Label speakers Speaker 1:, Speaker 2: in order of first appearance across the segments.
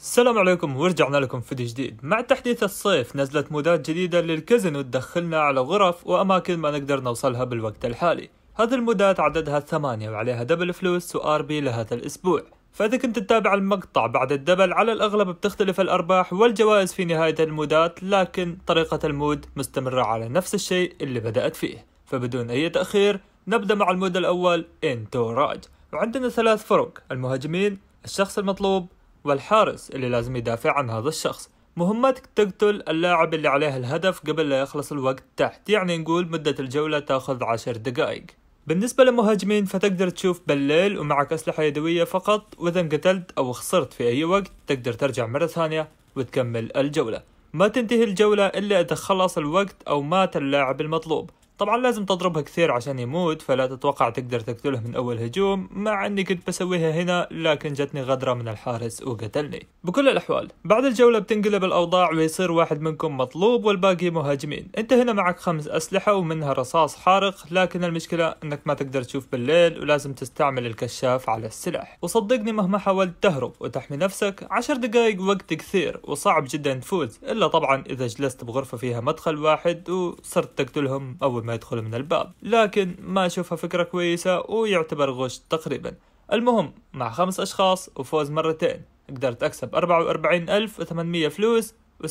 Speaker 1: السلام عليكم ورجعنا لكم فيديو جديد مع تحديث الصيف نزلت مودات جديدة للكازينو تدخلنا على غرف وأماكن ما نقدر نوصلها بالوقت الحالي هذه المودات عددها ثمانية وعليها دبل فلوس وآر بي لهذا الأسبوع فإذا كنت تتابع المقطع بعد الدبل على الأغلب بتختلف الأرباح والجوائز في نهاية المودات لكن طريقة المود مستمرة على نفس الشيء اللي بدأت فيه فبدون أي تأخير نبدأ مع المود الأول انتوراج وعندنا ثلاث فرق المهاجمين الشخص المطلوب والحارس اللي لازم يدافع عن هذا الشخص مهمتك تقتل اللاعب اللي عليه الهدف قبل لا يخلص الوقت تحت يعني نقول مدة الجولة تاخذ عشر دقائق بالنسبة للمهاجمين فتقدر تشوف بالليل ومعك أسلحة يدوية فقط وإذا انقتلت أو خسرت في أي وقت تقدر ترجع مرة ثانية وتكمل الجولة ما تنتهي الجولة إلا إذا خلص الوقت أو مات اللاعب المطلوب طبعا لازم تضربها كثير عشان يموت فلا تتوقع تقدر تقتله من اول هجوم مع اني كنت بسويها هنا لكن جتني غدرة من الحارس وقتلني بكل الاحوال بعد الجولة بتنقلب الاوضاع ويصير واحد منكم مطلوب والباقي مهاجمين انت هنا معك خمس اسلحة ومنها رصاص حارق لكن المشكلة انك ما تقدر تشوف بالليل ولازم تستعمل الكشاف على السلاح وصدقني مهما حاولت تهرب وتحمي نفسك عشر دقايق وقت كثير وصعب جدا تفوز الا طبعا اذا جلست بغرفة فيها مدخل واحد وصرت تقتلهم اول ما يدخل من الباب لكن ما أشوفها فكرة كويسة ويعتبر غش تقريبا المهم مع خمس أشخاص وفوز مرتين قدرت أكسب 44800 فلوس و6826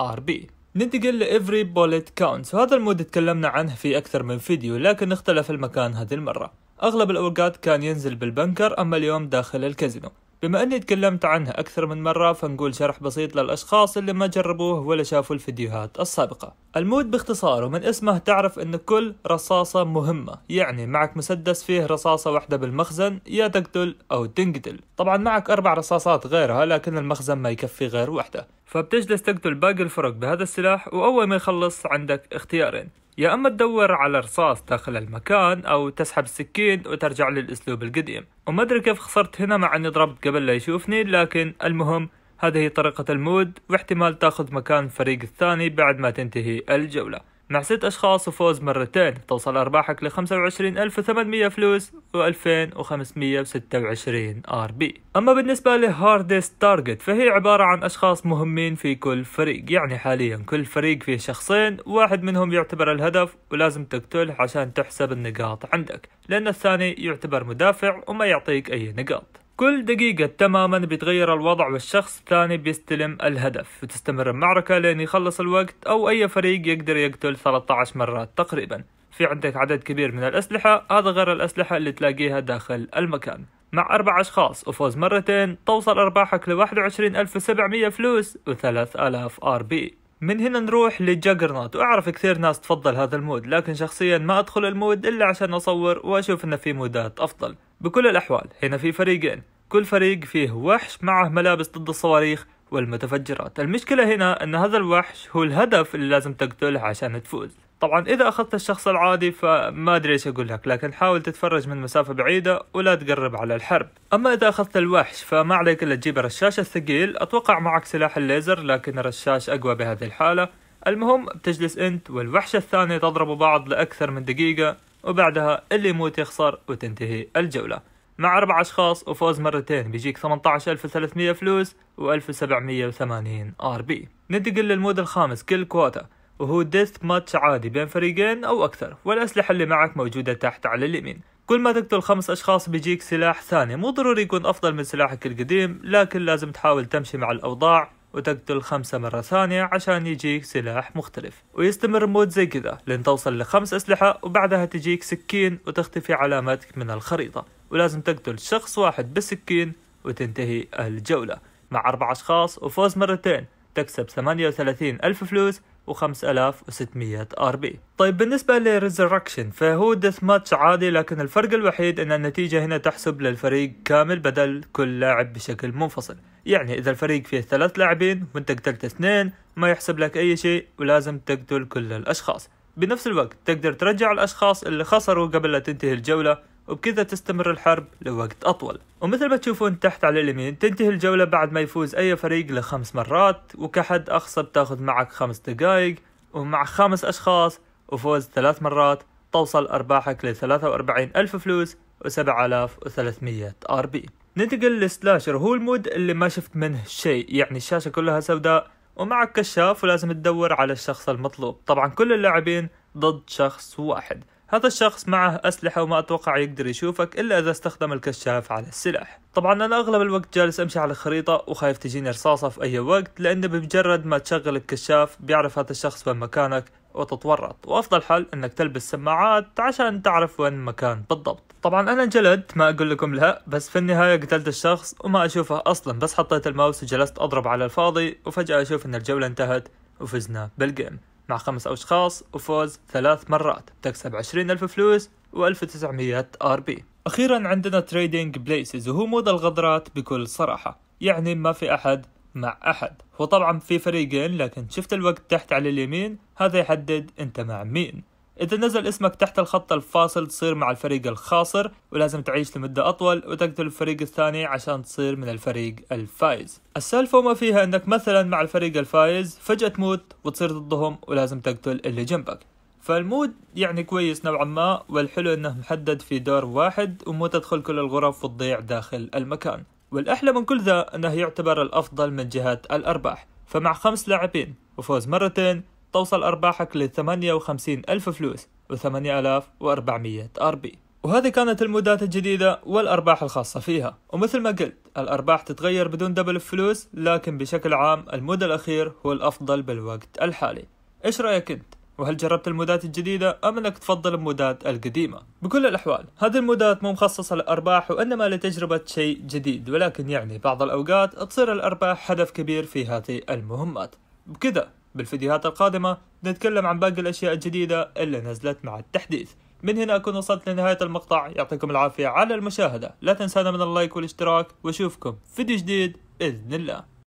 Speaker 1: ار بي ننتقل لـ Every Bullet Counts وهذا المود تكلمنا عنه في أكثر من فيديو لكن اختلف المكان هذه المرة أغلب الأوقات كان ينزل بالبنكر أما اليوم داخل الكازينو بما اني تكلمت عنه اكثر من مرة فنقول شرح بسيط للاشخاص اللي ما جربوه ولا شافوا الفيديوهات السابقة المود باختصار ومن اسمه تعرف ان كل رصاصة مهمة يعني معك مسدس فيه رصاصة واحدة بالمخزن يا تقتل او تنقتل طبعا معك اربع رصاصات غيرها لكن المخزن ما يكفي غير واحدة فبتجلس تقتل باقي الفرق بهذا السلاح واول ما يخلص عندك اختيارين يا اما تدور على رصاص داخل المكان او تسحب السكين وترجع للاسلوب القديم وما ادري كيف خسرت هنا مع اني ضربت قبل لا يشوفني لكن المهم هذه طريقة المود واحتمال تاخذ مكان الفريق الثاني بعد ما تنتهي الجولة مع ست أشخاص وفوز مرتين توصل أرباحك ل 25800 فلوس و 2526 ار بي أما بالنسبة لهاردست تارجت فهي عبارة عن أشخاص مهمين في كل فريق يعني حاليا كل فريق فيه شخصين واحد منهم يعتبر الهدف ولازم تقتله عشان تحسب النقاط عندك لأن الثاني يعتبر مدافع وما يعطيك أي نقاط كل دقيقة تماما بيتغير الوضع والشخص الثاني بيستلم الهدف وتستمر المعركة لين يخلص الوقت أو أي فريق يقدر يقتل 13 مرات تقريبا في عندك عدد كبير من الأسلحة هذا غير الأسلحة اللي تلاقيها داخل المكان مع أربع أشخاص وفوز مرتين توصل أرباحك ل 21700 فلوس و3000 آر بي من هنا نروح للجاجرنات واعرف كثير ناس تفضل هذا المود لكن شخصيا ما ادخل المود الا عشان اصور واشوف انه في مودات افضل بكل الأحوال هنا في فريقين كل فريق فيه وحش معه ملابس ضد الصواريخ والمتفجرات المشكلة هنا أن هذا الوحش هو الهدف اللي لازم تقتله عشان تفوز طبعا إذا أخذت الشخص العادي فما أدري إيش أقول لك لكن حاول تتفرج من مسافة بعيدة ولا تقرب على الحرب أما إذا أخذت الوحش فما عليك إلا تجيب الرشاش الثقيل أتوقع معك سلاح الليزر لكن الرشاش أقوى بهذه الحالة المهم بتجلس أنت والوحش الثاني تضربوا بعض لأكثر من دقيقة وبعدها اللي يموت يخسر وتنتهي الجولة مع أربع أشخاص وفوز مرتين بيجيك 18300 فلوس و1780 ار بي ننتقل للمود الخامس كل كواتا وهو ديث ماتش عادي بين فريقين أو أكثر والأسلحة اللي معك موجودة تحت على اليمين كل ما تقتل خمس أشخاص بيجيك سلاح ثاني مو ضروري يكون أفضل من سلاحك القديم لكن لازم تحاول تمشي مع الأوضاع وتقتل خمسة مرة ثانية عشان يجيك سلاح مختلف ويستمر مود زي كذا لين توصل لخمس أسلحة وبعدها تجيك سكين وتختفي علامتك من الخريطة ولازم تقتل شخص واحد بالسكين وتنتهي الجولة مع أربع أشخاص وفوز مرتين تكسب 38 ألف فلوس و5600 ار بي طيب بالنسبه لريزركشن فهو ديث ماتش عادي لكن الفرق الوحيد ان النتيجه هنا تحسب للفريق كامل بدل كل لاعب بشكل منفصل يعني اذا الفريق فيه ثلاث لاعبين وانت قتلت اثنين ما يحسب لك اي شيء ولازم تقتل كل الاشخاص بنفس الوقت تقدر ترجع الاشخاص اللي خسروا قبل لا تنتهي الجوله وبكذا تستمر الحرب لوقت أطول ومثل ما تشوفون تحت على اليمين تنتهي الجولة بعد ما يفوز أي فريق لخمس مرات وكحد أقصى بتاخذ معك خمس دقائق ومع خمس أشخاص وفوز ثلاث مرات توصل أرباحك ل 43 ألف فلوس و7300 ار بي ننتقل للسلاشر وهو المود اللي ما شفت منه شيء يعني الشاشة كلها سوداء ومعك كشاف ولازم تدور على الشخص المطلوب طبعا كل اللاعبين ضد شخص واحد هذا الشخص معه أسلحة وما أتوقع يقدر يشوفك إلا إذا استخدم الكشاف على السلاح طبعا أنا أغلب الوقت جالس أمشي على الخريطة وخايف تجيني رصاصة في أي وقت لأن بمجرد ما تشغل الكشاف بيعرف هذا الشخص وين مكانك وتتورط وافضل حل انك تلبس سماعات عشان تعرف وين المكان بالضبط طبعا انا جلدت ما اقول لكم لا بس في النهايه قتلت الشخص وما اشوفه اصلا بس حطيت الماوس وجلست اضرب على الفاضي وفجاه اشوف ان الجوله انتهت وفزنا بالجيم مع خمس أشخاص وفوز ثلاث مرات تكسب عشرين ألف فلوس و1900 ار بي أخيرا عندنا تريدينج بليسز وهو موضة الغدرات بكل صراحة يعني ما في أحد مع أحد وطبعا في فريقين لكن شفت الوقت تحت على اليمين هذا يحدد أنت مع مين إذا نزل اسمك تحت الخط الفاصل تصير مع الفريق الخاسر ولازم تعيش لمدة أطول وتقتل الفريق الثاني عشان تصير من الفريق الفائز السالفة وما فيها إنك مثلا مع الفريق الفائز فجأة تموت وتصير ضدهم ولازم تقتل اللي جنبك فالمود يعني كويس نوعا ما والحلو انه محدد في دور واحد ومو تدخل كل الغرف وتضيع داخل المكان والأحلى من كل ذا أنه يعتبر الأفضل من جهة الأرباح فمع خمس لاعبين وفوز مرتين توصل أرباحك ل 58 ألف فلوس و 8400 ار بي وهذه كانت المودات الجديدة والأرباح الخاصة فيها ومثل ما قلت الأرباح تتغير بدون دبل الفلوس لكن بشكل عام المود الأخير هو الأفضل بالوقت الحالي إيش رأيك أنت؟ وهل جربت المودات الجديدة أم أنك تفضل المودات القديمة؟ بكل الأحوال هذه المودات مو مخصصة للأرباح وإنما لتجربة شيء جديد ولكن يعني بعض الأوقات تصير الأرباح هدف كبير في هذه المهمات بكذا بالفيديوهات القادمة نتكلم عن باقي الأشياء الجديدة اللي نزلت مع التحديث من هنا أكون وصلت لنهاية المقطع يعطيكم العافية على المشاهدة لا تنسانا من اللايك والاشتراك وأشوفكم فيديو جديد بإذن الله